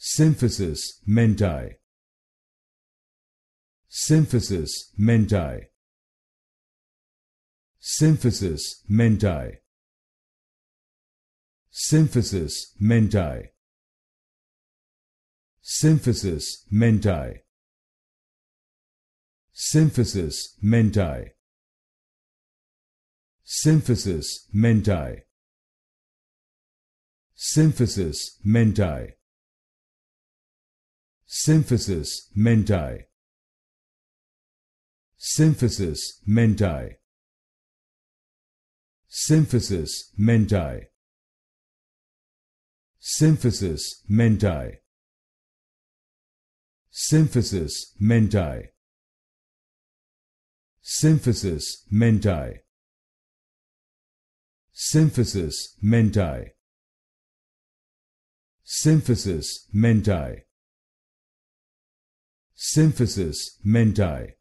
Symphysis menti. Symphysis menti. Symphysis menti. Symphysis menti. Symphysis menti. Symphysis menti. Symphysis menti. Synthesis, menti symphysis menti symphysis menti symphysis menti symphysis menti symphysis menti symphysis menti symphysis menti Synthesis, menti symphysis, menti.